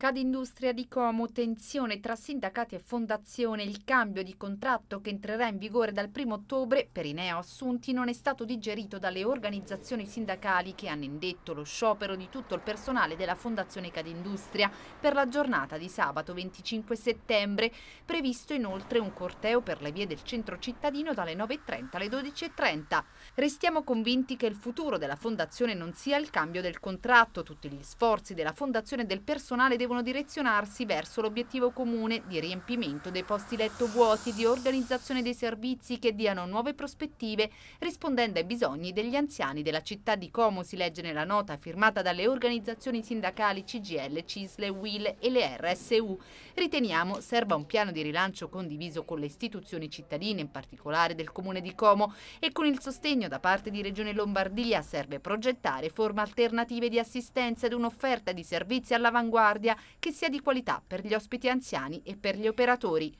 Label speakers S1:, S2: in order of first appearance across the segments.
S1: Cade Industria di Como, tensione tra sindacati e fondazione. Il cambio di contratto che entrerà in vigore dal 1 ottobre per i neoassunti non è stato digerito dalle organizzazioni sindacali che hanno indetto lo sciopero di tutto il personale della fondazione Cade Industria per la giornata di sabato 25 settembre. Previsto inoltre un corteo per le vie del centro cittadino dalle 9.30 alle 12.30. Restiamo convinti che il futuro della fondazione non sia il cambio del contratto. Tutti gli sforzi della fondazione e del personale devono devono direzionarsi verso l'obiettivo comune di riempimento dei posti letto vuoti, di organizzazione dei servizi che diano nuove prospettive rispondendo ai bisogni degli anziani della città di Como, si legge nella nota firmata dalle organizzazioni sindacali CGL, CISLE, WIL e le RSU. Riteniamo serva un piano di rilancio condiviso con le istituzioni cittadine, in particolare del comune di Como e con il sostegno da parte di Regione Lombardia serve progettare forme alternative di assistenza ed un'offerta di servizi all'avanguardia che sia di qualità per gli ospiti anziani e per gli operatori.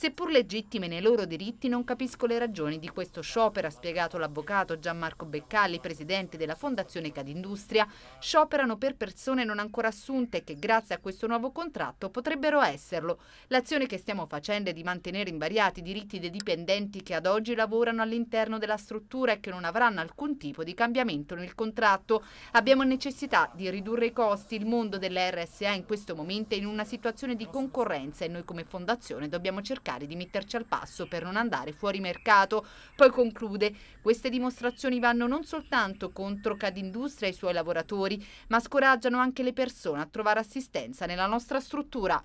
S1: Seppur legittime nei loro diritti, non capisco le ragioni di questo sciopero, ha spiegato l'avvocato Gianmarco Beccalli, presidente della Fondazione Cadindustria. Scioperano per persone non ancora assunte che grazie a questo nuovo contratto potrebbero esserlo. L'azione che stiamo facendo è di mantenere invariati i diritti dei dipendenti che ad oggi lavorano all'interno della struttura e che non avranno alcun tipo di cambiamento nel contratto. Abbiamo necessità di ridurre i costi. Il mondo delle RSA in questo momento è in una situazione di concorrenza e noi come Fondazione dobbiamo cercare cercare di metterci al passo per non andare fuori mercato. Poi conclude, queste dimostrazioni vanno non soltanto contro Cadindustria e i suoi lavoratori, ma scoraggiano anche le persone a trovare assistenza nella nostra struttura.